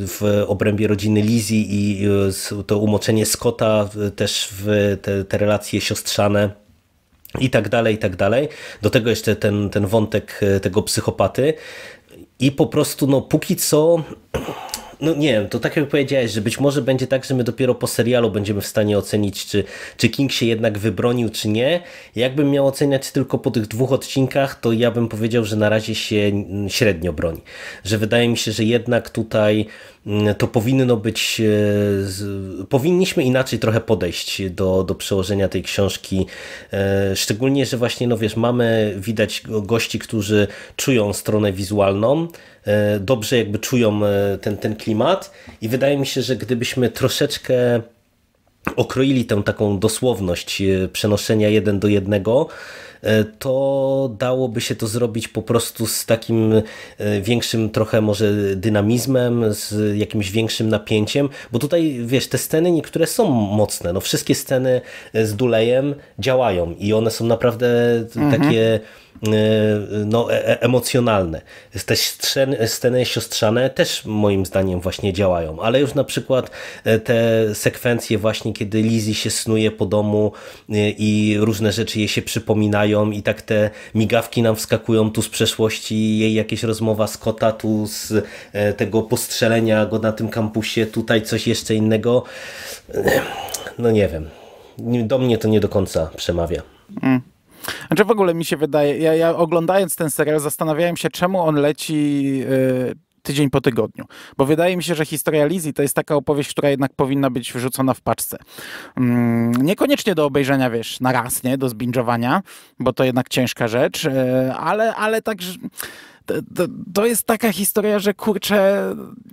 w obrębie rodziny Lizzie i to umoczenie Scotta też w te, te relacje siostrzane i tak dalej, i tak dalej. Do tego jeszcze ten, ten wątek e, tego psychopaty. I po prostu, no póki co, no nie wiem, to tak jak powiedziałeś, że być może będzie tak, że my dopiero po serialu będziemy w stanie ocenić, czy, czy King się jednak wybronił, czy nie. Jakbym miał oceniać tylko po tych dwóch odcinkach, to ja bym powiedział, że na razie się mm, średnio broni. Że wydaje mi się, że jednak tutaj to powinno być, e, powinniśmy inaczej trochę podejść do, do przełożenia tej książki, e, szczególnie, że właśnie, no wiesz, mamy widać gości, którzy czują stronę wizualną, e, dobrze jakby czują ten, ten klimat i wydaje mi się, że gdybyśmy troszeczkę okroili tę taką dosłowność e, przenoszenia jeden do jednego, e, to dałoby się to zrobić po prostu z takim e, większym trochę może dynamizmem, z jakimś większym napięciem, bo tutaj wiesz, te sceny niektóre są mocne, no wszystkie sceny z Dulejem działają i one są naprawdę mhm. takie Y, no, e, e, emocjonalne. Te sceny, siostrzane też moim zdaniem właśnie działają, ale już na przykład e, te sekwencje właśnie, kiedy Lizzie się snuje po domu y, i różne rzeczy jej się przypominają i tak te migawki nam wskakują tu z przeszłości, jej jakieś rozmowa z kota, tu z tego postrzelenia go na tym kampusie, tutaj coś jeszcze innego. No nie wiem. Do mnie to nie do końca przemawia. Mm. Znaczy w ogóle mi się wydaje, ja, ja oglądając ten serial zastanawiałem się, czemu on leci... Y, tydzień po tygodniu. Bo wydaje mi się, że historia Lizzie to jest taka opowieść, która jednak powinna być wrzucona w paczce. Mm, niekoniecznie do obejrzenia, wiesz, na raz, nie? Do zbingowania, bo to jednak ciężka rzecz, y, ale, ale także to, to, jest taka historia, że kurczę,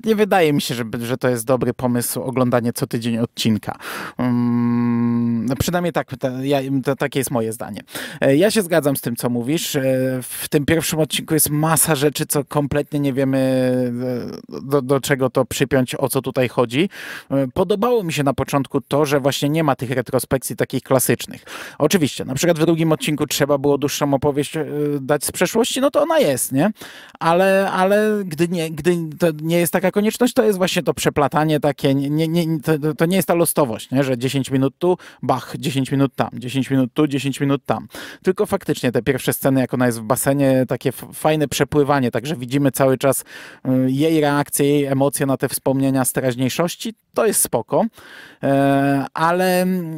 nie wydaje mi się, żeby, że to jest dobry pomysł oglądanie co tydzień odcinka. Um, przynajmniej tak, to, ja, to, takie jest moje zdanie. E, ja się zgadzam z tym, co mówisz. E, w tym pierwszym odcinku jest masa rzeczy, co kompletnie nie wiemy, e, do, do czego to przypiąć, o co tutaj chodzi. Podobało mi się na początku to, że właśnie nie ma tych retrospekcji takich klasycznych. Oczywiście, na przykład w drugim odcinku trzeba było dłuższą opowieść dać z przeszłości, no to ona jest, nie? ale, ale gdy, nie, gdy to nie jest taka konieczność, to jest właśnie to przeplatanie takie, nie, nie, to, to nie jest ta losowość, nie? że 10 minut tu, bach, 10 minut tam, 10 minut tu, 10 minut tam. Tylko faktycznie te pierwsze sceny, jak ona jest w basenie, takie fajne przepływanie, także widzimy cały czas y, jej reakcję, jej emocje na te wspomnienia z teraźniejszości, to jest spoko, e, ale mm,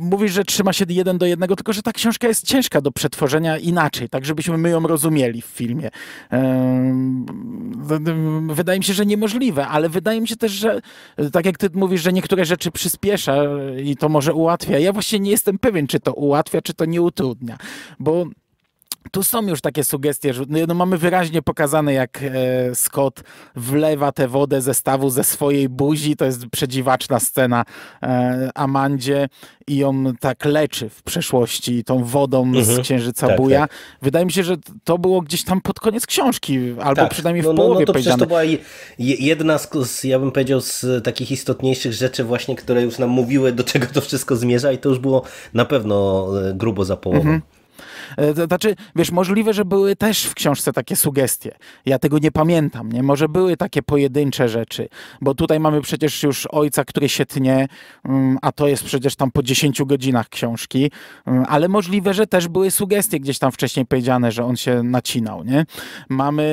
mówisz, że trzyma się jeden do jednego, tylko że ta książka jest ciężka do przetworzenia inaczej, tak żebyśmy my ją rozumieli w filmie. E, wydaje mi się, że niemożliwe, ale wydaje mi się też, że tak jak ty mówisz, że niektóre rzeczy przyspiesza i to może ułatwia. Ja właśnie nie jestem pewien, czy to ułatwia, czy to nie utrudnia, bo tu są już takie sugestie, że no, no mamy wyraźnie pokazane, jak e, Scott wlewa tę wodę ze stawu ze swojej buzi. To jest przedziwaczna scena e, Amandzie i ją tak leczy w przeszłości tą wodą mhm. z księżyca tak, buja. Tak. Wydaje mi się, że to było gdzieś tam pod koniec książki, albo tak. przynajmniej w no, no, no połowie no to powiedziane. to była jedna z, ja bym powiedział, z takich istotniejszych rzeczy właśnie, które już nam mówiły, do czego to wszystko zmierza i to już było na pewno e, grubo za połowę. Mhm. E, znaczy, wiesz, możliwe, że były też w książce takie sugestie. Ja tego nie pamiętam, nie? Może były takie pojedyncze rzeczy, bo tutaj mamy przecież już ojca, który się tnie, mm, a to jest przecież tam po 10 godzinach książki, mm, ale możliwe, że też były sugestie gdzieś tam wcześniej powiedziane, że on się nacinał, nie? Mamy...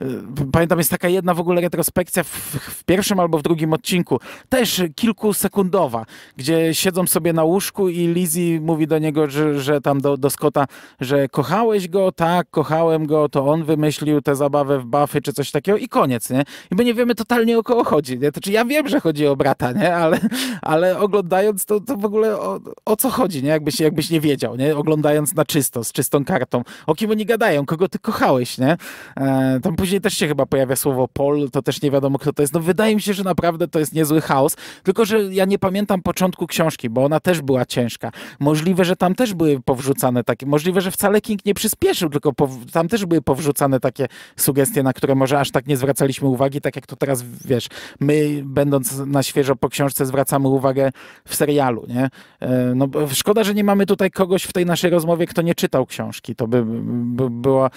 Yy, pamiętam, jest taka jedna w ogóle retrospekcja w, w pierwszym albo w drugim odcinku, też kilkusekundowa, gdzie siedzą sobie na łóżku i Lizzie mówi do niego, że, że tam do, do, Scotta, że kochałeś go, tak, kochałem go, to on wymyślił tę zabawę w buffy czy coś takiego i koniec, nie? I my nie wiemy totalnie o kogo chodzi, nie? znaczy ja wiem, że chodzi o brata, nie? Ale, ale oglądając to, to w ogóle o, o co chodzi, nie? Jakbyś, jakbyś nie wiedział, nie? Oglądając na czysto, z czystą kartą. O kim oni gadają, kogo ty kochałeś, nie? E, tam później też się chyba pojawia słowo Pol, to też nie wiadomo kto to jest. No wydaje mi się, że naprawdę to jest niezły chaos, tylko że ja nie pamiętam początku książki, bo ona też była ciężka. Możliwe, że tam też były powrzucane powrzucane takie, możliwe, że wcale King nie przyspieszył, tylko po, tam też były powrzucane takie sugestie, na które może aż tak nie zwracaliśmy uwagi, tak jak to teraz, wiesz, my będąc na świeżo po książce zwracamy uwagę w serialu, nie? E, no, szkoda, że nie mamy tutaj kogoś w tej naszej rozmowie, kto nie czytał książki, to by, by było e,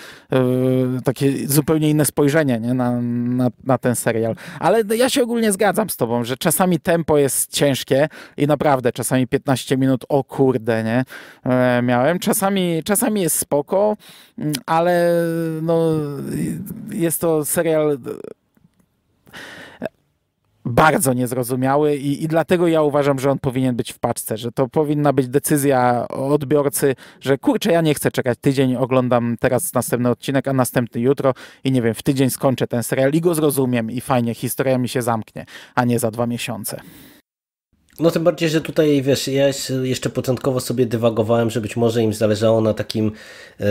takie zupełnie inne spojrzenie, nie? Na, na, na ten serial. Ale ja się ogólnie zgadzam z tobą, że czasami tempo jest ciężkie i naprawdę czasami 15 minut, o kurde, nie? E, Miałem widziałem. Czasami, czasami jest spoko, mm, ale no, jest to serial e, bardzo niezrozumiały i, i dlatego ja uważam, że on powinien być w paczce, że to powinna być decyzja odbiorcy, że kurczę, ja nie chcę czekać tydzień, oglądam teraz następny odcinek, a następny jutro i nie wiem, w tydzień skończę ten serial i go zrozumiem i fajnie, historia mi się zamknie, a nie za dwa miesiące. No tym bardziej, że tutaj wiesz, ja jeszcze początkowo sobie dywagowałem, że być może im zależało na takim e,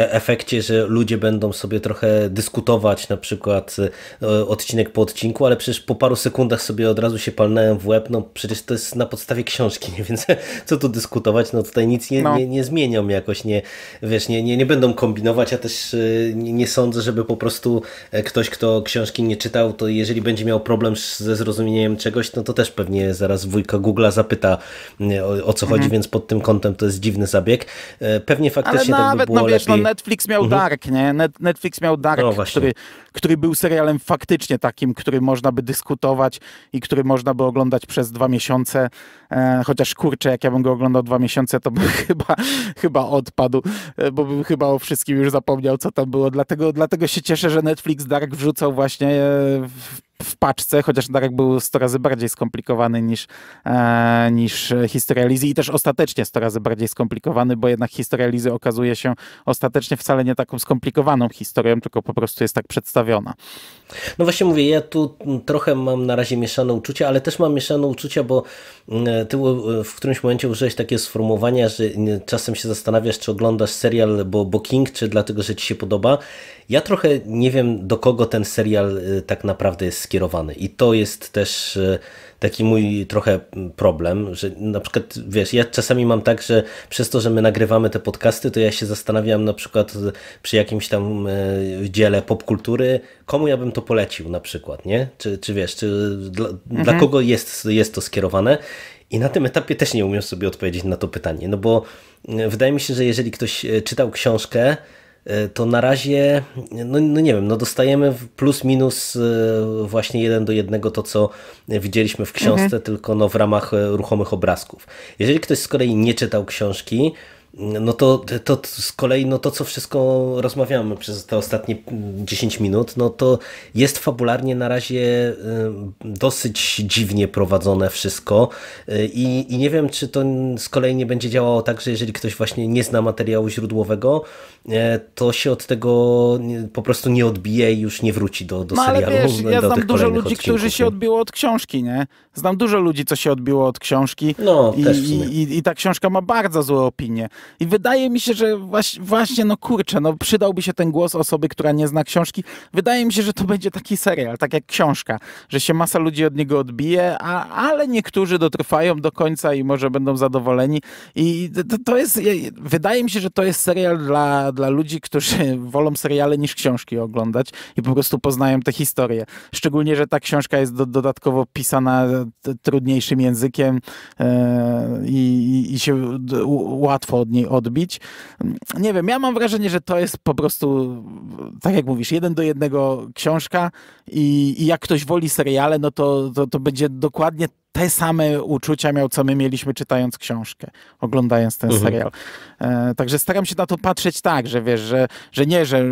e, efekcie, że ludzie będą sobie trochę dyskutować na przykład e, odcinek po odcinku, ale przecież po paru sekundach sobie od razu się palnąłem w łeb, no przecież to jest na podstawie książki, nie? więc co tu dyskutować, no tutaj nic nie, no. nie, nie zmienią jakoś, nie, wiesz, nie, nie, nie będą kombinować, ja też e, nie, nie sądzę, żeby po prostu e, ktoś, kto książki nie czytał, to jeżeli będzie miał problem ze zrozumieniem czegoś, no to też pewnie zaraz wujek tylko Google zapyta o, o co mhm. chodzi, więc pod tym kątem to jest dziwny zabieg. E, pewnie faktycznie Ale nawet, tak by było no, wiesz, no lepiej. No Netflix miał mhm. Dark, nie? Net, Netflix miał Dark, no, który, który był serialem faktycznie takim, który można by dyskutować i który można by oglądać przez dwa miesiące. E, chociaż kurczę, jak ja bym go oglądał dwa miesiące, to bym chyba, chyba odpadł, e, bo bym chyba o wszystkim już zapomniał, co tam było. Dlatego, dlatego się cieszę, że Netflix Dark wrzucał właśnie e, w w paczce, chociaż Darek był 100 razy bardziej skomplikowany niż, e, niż historia Lizy i też ostatecznie 100 razy bardziej skomplikowany, bo jednak historia Lizy okazuje się ostatecznie wcale nie taką skomplikowaną historią, tylko po prostu jest tak przedstawiona. No właśnie mówię, ja tu trochę mam na razie mieszane uczucia, ale też mam mieszane uczucia, bo mm, ty e, w którymś momencie użyłeś takie sformułowania, że czasem się zastanawiasz, czy oglądasz serial bo, bo King, czy dlatego, że ci się podoba. Ja trochę nie wiem, do kogo ten serial e, tak naprawdę jest skierowany i to jest też e, taki mój trochę mm, problem, że na przykład, wiesz, ja czasami mam tak, że przez to, że my nagrywamy te podcasty, to ja się zastanawiam na przykład przy jakimś tam dziele popkultury, komu ja bym to to polecił na przykład, nie? Czy, czy wiesz, czy dla, mhm. dla kogo jest, jest to skierowane? I na tym etapie też nie umiem sobie odpowiedzieć na to pytanie, no bo mm, wydaje mi się, że jeżeli ktoś e, czytał książkę, e, to na razie, no, no, nie wiem, no dostajemy plus minus e, właśnie jeden do jednego to, co widzieliśmy w książce, mhm. tylko no w ramach ruchomych obrazków. Jeżeli ktoś z kolei nie czytał książki, no to, to z kolei no to, co wszystko rozmawiamy przez te ostatnie 10 minut, no to jest fabularnie na razie y, dosyć dziwnie prowadzone wszystko y, i, i nie wiem, czy to z kolei nie będzie działało tak, że jeżeli ktoś właśnie nie zna materiału źródłowego, y, to się od tego po prostu nie odbije i już nie wróci do, do no, ale serialu. Wiesz, no, ja do znam dużo ludzi, odcinków, którzy się odbiło od książki, nie? Znam dużo ludzi, co się odbiło od książki no, i, i, i ta książka ma bardzo złe opinie. I wydaje mi się, że właśnie, właśnie, no kurczę, no przydałby się ten głos osoby, która nie zna książki. Wydaje mi się, że to będzie taki serial, tak jak książka, że się masa ludzi od niego odbije, a, ale niektórzy dotrwają do końca i może będą zadowoleni. I to, to jest, wydaje mi się, że to jest serial dla, dla ludzi, którzy wolą seriale niż książki oglądać i po prostu poznają te historie. Szczególnie, że ta książka jest do, dodatkowo pisana e, trudniejszym językiem yy, i, i się łatwo od niej odbić. Nie wiem, ja mam wrażenie, że to jest po prostu, tak jak mówisz, jeden do jednego książka i, i jak ktoś woli seriale, no to, to, to będzie dokładnie te same uczucia miał, co my mieliśmy czytając książkę, oglądając ten mhm. serial. E, także staram się na to patrzeć tak, że wiesz, że, że nie, że,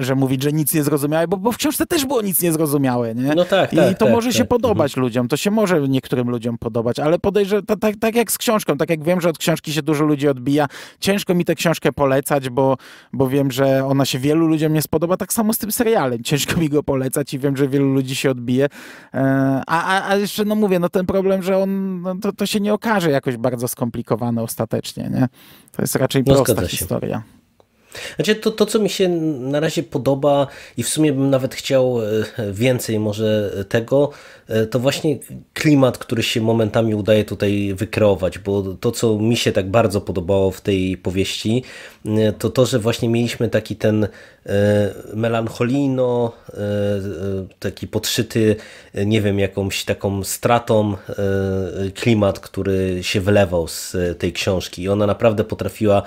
że mówić, że nic nie zrozumiałe, bo, bo w książce też było nic niezrozumiałe, nie? No tak, I tak, to tak, może tak, się podobać mhm. ludziom, to się może niektórym ludziom podobać, ale podejrzewam, tak, tak, tak jak z książką, tak jak wiem, że od książki się dużo ludzi odbija, ciężko mi tę książkę polecać, bo, bo wiem, że ona się wielu ludziom nie spodoba, tak samo z tym serialem, ciężko mi go polecać i wiem, że wielu ludzi się odbije, e, a, a, a jeszcze, no mówię, no ten problem, że on, no, to, to się nie okaże jakoś bardzo skomplikowane ostatecznie. Nie? To jest raczej no, prosta historia. Się. Znaczy to, to, co mi się na razie podoba i w sumie bym nawet chciał e, więcej może tego, e, to właśnie klimat, który się momentami udaje tutaj wykreować, bo to, co mi się tak bardzo podobało w tej powieści, e, to to, że właśnie mieliśmy taki ten melancholijno, taki podszyty, nie wiem, jakąś taką stratą klimat, który się wylewał z tej książki i ona naprawdę potrafiła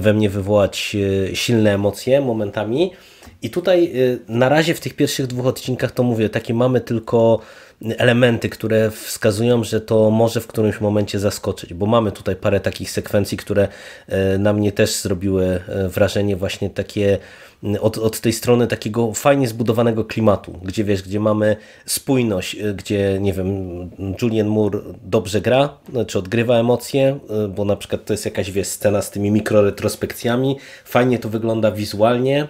we mnie wywołać e, silne emocje momentami. I tutaj e, na razie w tych pierwszych dwóch odcinkach to mówię, takie mamy tylko elementy, które wskazują, że to może w którymś momencie zaskoczyć, bo mamy tutaj parę takich sekwencji, które e, na mnie też zrobiły wrażenie właśnie takie od, od tej strony takiego fajnie zbudowanego klimatu, gdzie wiesz, gdzie mamy spójność, y, gdzie nie wiem, Julian Moore dobrze gra, no, czy odgrywa emocje, y, bo na przykład to jest jakaś wiesz, scena z tymi mikroretrospekcjami, fajnie to wygląda wizualnie,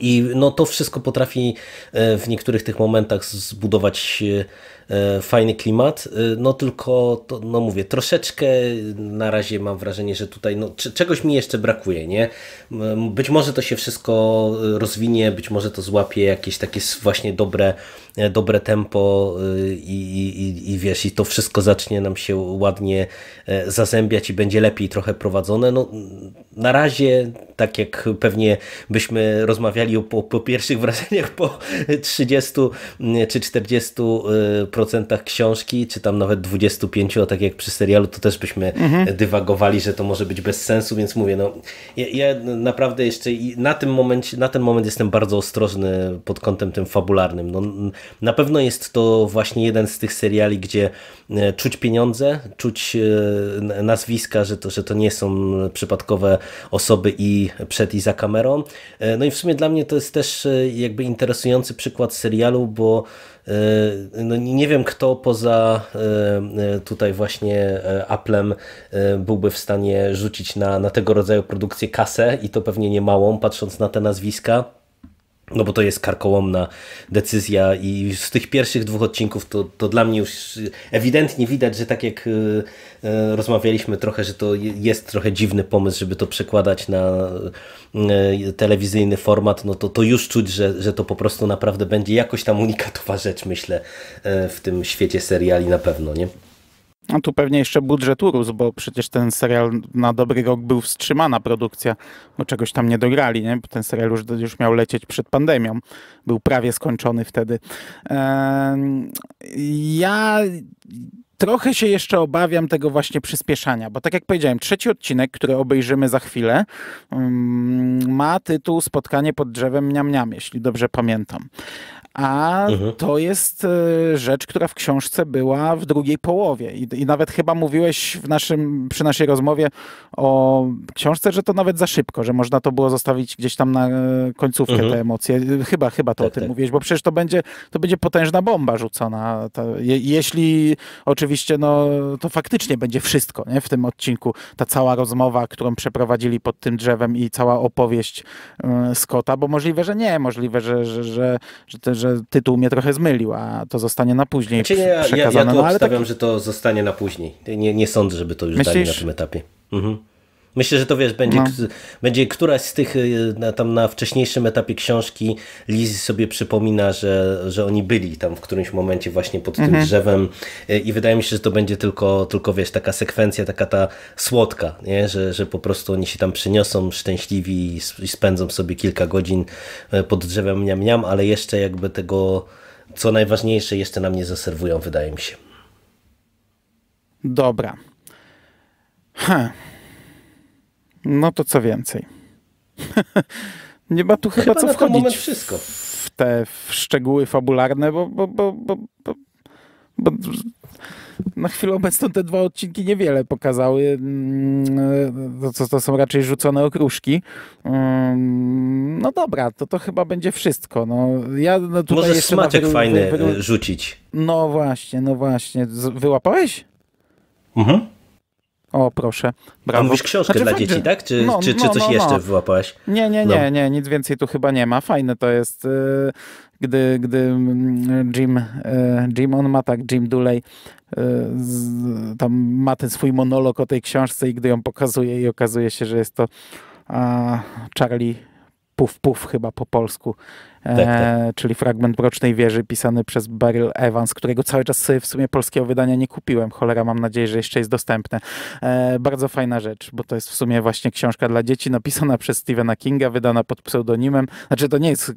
i no, to wszystko potrafi y, w niektórych tych momentach zbudować E, fajny klimat, e, no tylko, to, no mówię, troszeczkę na razie mam wrażenie, że tutaj no, czegoś mi jeszcze brakuje, nie? Być może to się wszystko e, rozwinie, być może to złapie jakieś takie właśnie dobre, dobre tempo i, i, i wiesz, i to wszystko zacznie nam się ładnie zazębiać i będzie lepiej trochę prowadzone. No, na razie, tak jak pewnie byśmy rozmawiali o, po, po pierwszych wrażeniach po 30 czy 40 100% książki, czy tam nawet 25, a tak jak przy serialu, to też byśmy mhm. dywagowali, że to może być bez sensu, więc mówię, no ja, ja naprawdę jeszcze na tym momencie, na ten moment jestem bardzo ostrożny pod kątem tym fabularnym. No, na pewno jest to właśnie jeden z tych seriali, gdzie e, czuć pieniądze, czuć e, nazwiska, że to, że to nie są przypadkowe osoby i przed i za kamerą. E, no i w sumie dla mnie to jest też jakby interesujący przykład serialu, bo E, no nie wiem kto poza e, e, tutaj właśnie Applem byłby w stanie rzucić na, na tego rodzaju produkcję kasę i to pewnie nie małą, patrząc na te nazwiska. No bo to jest karkołomna decyzja i z tych pierwszych dwóch odcinków to, to dla mnie już ewidentnie widać, że tak jak y, y, rozmawialiśmy trochę, że to jest trochę dziwny pomysł, żeby to przekładać na y, telewizyjny format, no to, to już czuć, że, że to po prostu naprawdę będzie jakoś tam unikatowa rzecz, myślę, w tym świecie seriali na pewno, nie? No tu pewnie jeszcze budżet urósł, bo przecież ten serial na dobry rok był wstrzymana produkcja, bo czegoś tam nie dograli, nie? Bo ten serial już, już miał lecieć przed pandemią. Był prawie skończony wtedy. Eee, ja trochę się jeszcze obawiam tego właśnie przyspieszania, bo tak jak powiedziałem, trzeci odcinek, który obejrzymy za chwilę, ma tytuł Spotkanie pod drzewem Miam Miam, jeśli dobrze pamiętam a mhm. to jest y, rzecz, która w książce była w drugiej połowie. I, I, nawet chyba mówiłeś w naszym, przy naszej rozmowie o książce, że to nawet za szybko, że można to było zostawić gdzieś tam na y, końcówkę mhm. te emocje. Chyba, chyba to tak, o tym tak. mówiłeś, bo przecież to będzie, to będzie potężna bomba rzucona. Je, jeśli oczywiście no, to faktycznie będzie wszystko nie? w tym odcinku. Ta cała rozmowa, którą przeprowadzili pod tym drzewem i cała opowieść y, Scotta, bo możliwe, że nie, możliwe, że, że, że, że, że że tytuł mnie trochę zmylił, a to zostanie na później znaczy, ja, przekazane. Ja, ja tu no, tak- obstawiam, że to zostanie na później. Nie, nie sądzę, żeby to już Myślisz? dali na tym etapie. Mhm. Myślę, że to wiesz, będzie, no. będzie któraś z tych y, na, tam na wcześniejszym etapie książki Liz sobie przypomina, że, że oni byli tam w którymś momencie właśnie pod mhm. tym drzewem y, i wydaje mi się, że to będzie tylko, tylko wiesz, taka sekwencja, taka ta słodka, nie? Że, że po prostu oni się tam przyniosą szczęśliwi i spędzą sobie kilka godzin y, pod drzewem miam, miam ale jeszcze jakby tego, co najważniejsze, jeszcze nam nie zaserwują, wydaje mi się. Dobra. Heh. No to co więcej. nie ma tu chyba, chyba co na wchodzić. Moment wszystko. W te szczegóły fabularne, bo, bo, bo, bo, bo, bo na chwilę obecną te dwa odcinki niewiele pokazały. Mm, to, to są raczej rzucone okruszki. Mm, no dobra, to to chyba będzie wszystko. No, ja no, tutaj Możesz smaczek wyru... fajny wyru... rzucić. No właśnie, no właśnie. Wyłapałeś? Mhm. Uh -huh. O, proszę. Brawo. A mówisz książkę znaczy, dla dzieci, tak? Czy, no, czy, czy no, coś no, jeszcze no. wyłapałaś? Nie, nie, no. nie, nie, nic więcej tu chyba nie ma. Fajne to jest, y, gdy, gdy mm, Jim, y, Jim, on ma tak, Jim Duley, y, tam ma ten swój monolog o tej książce i gdy ją pokazuje i okazuje się, że jest to Charlie Puf Puf chyba po polsku E, tak, tak. czyli fragment Mrocznej Wieży pisany przez Beryl Evans, którego cały czas sobie w sumie polskiego wydania nie kupiłem. Cholera, mam nadzieję, że jeszcze jest dostępne. E, bardzo fajna rzecz, bo to jest w sumie właśnie książka dla dzieci napisana przez Stephena Kinga, wydana pod pseudonimem. Znaczy to nie jest, e,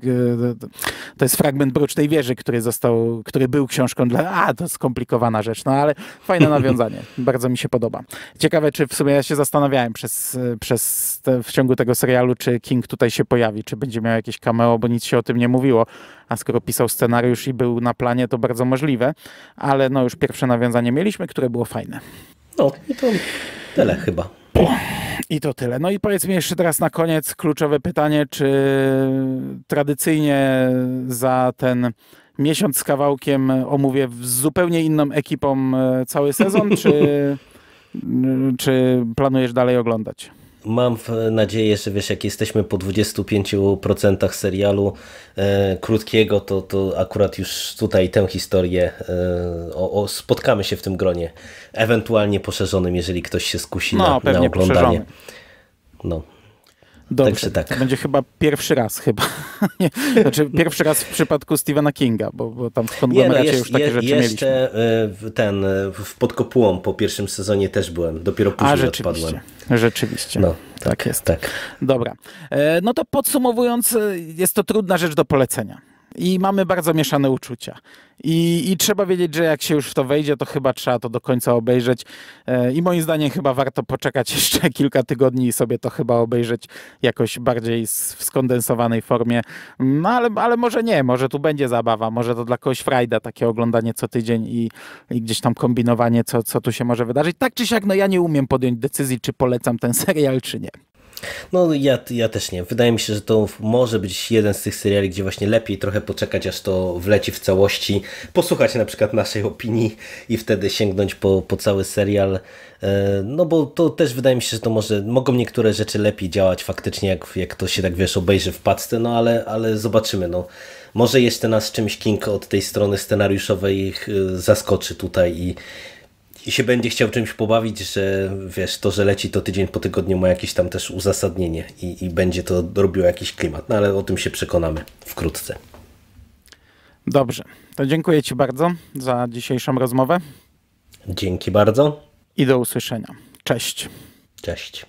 to jest fragment Mrocznej Wieży, który został, który był książką dla, a to skomplikowana rzecz, no ale fajne nawiązanie. bardzo mi się podoba. Ciekawe, czy w sumie ja się zastanawiałem przez, przez te, w ciągu tego serialu, czy King tutaj się pojawi, czy będzie miał jakieś cameo, bo nic się o tym tym nie mówiło, a skoro pisał scenariusz i był na planie, to bardzo możliwe, ale no już pierwsze nawiązanie mieliśmy, które było fajne. No i to tyle chyba. I to tyle. No i powiedz mi jeszcze teraz na koniec kluczowe pytanie, czy tradycyjnie za ten miesiąc z kawałkiem omówię z zupełnie inną ekipą e, cały sezon, czy, czy planujesz dalej oglądać? Mam nadzieję, że wiesz, jak jesteśmy po 25% serialu e, krótkiego, to, to akurat już tutaj tę historię e, o, o, spotkamy się w tym gronie. Ewentualnie poszerzonym, jeżeli ktoś się skusi no, na, na oglądanie. No, Dobrze. Tak, tak. To będzie chyba pierwszy raz chyba. znaczy pierwszy raz w przypadku Stephena Kinga, bo, bo tam w konglomeracie no, jeszcze, już takie rzeczy jeszcze mieliśmy. ten, e, w Podkopułą po pierwszym sezonie też byłem. Dopiero później A, rzeczywiście. odpadłem. Rzeczywiście. No, tak, tak jest. Tak. Dobra. E, no to podsumowując, e, jest to trudna rzecz do polecenia i mamy bardzo mieszane uczucia. I, I, trzeba wiedzieć, że jak się już w to wejdzie, to chyba trzeba to do końca obejrzeć. E, I moim zdaniem chyba warto poczekać jeszcze kilka tygodni i sobie to chyba obejrzeć jakoś bardziej w skondensowanej formie. No ale, ale może nie, może tu będzie zabawa, może to dla kogoś frajda, takie oglądanie co tydzień i, i, gdzieś tam kombinowanie, co, co tu się może wydarzyć. Tak czy siak, no ja nie umiem podjąć decyzji, czy polecam ten serial, czy nie. No ja, ja też nie. Wydaje mi się, że to może być jeden z tych seriali, gdzie właśnie lepiej trochę poczekać, aż to wleci w całości, posłuchać na przykład naszej opinii i wtedy sięgnąć po, po cały serial. E, no bo to też wydaje mi się, że to może, mogą niektóre rzeczy lepiej działać faktycznie, jak, jak to się tak wiesz, obejrzy w paczce, no ale, ale zobaczymy. No. Może jeszcze nas czymś King od tej strony scenariuszowej e, zaskoczy tutaj i, i się będzie chciał czymś pobawić, że wiesz, to, że leci to tydzień po tygodniu ma jakieś tam też uzasadnienie i, i będzie to robiło jakiś klimat, no ale o tym się przekonamy wkrótce. Dobrze, to dziękuję Ci bardzo za dzisiejszą rozmowę. Dzięki bardzo. I do usłyszenia. Cześć. Cześć.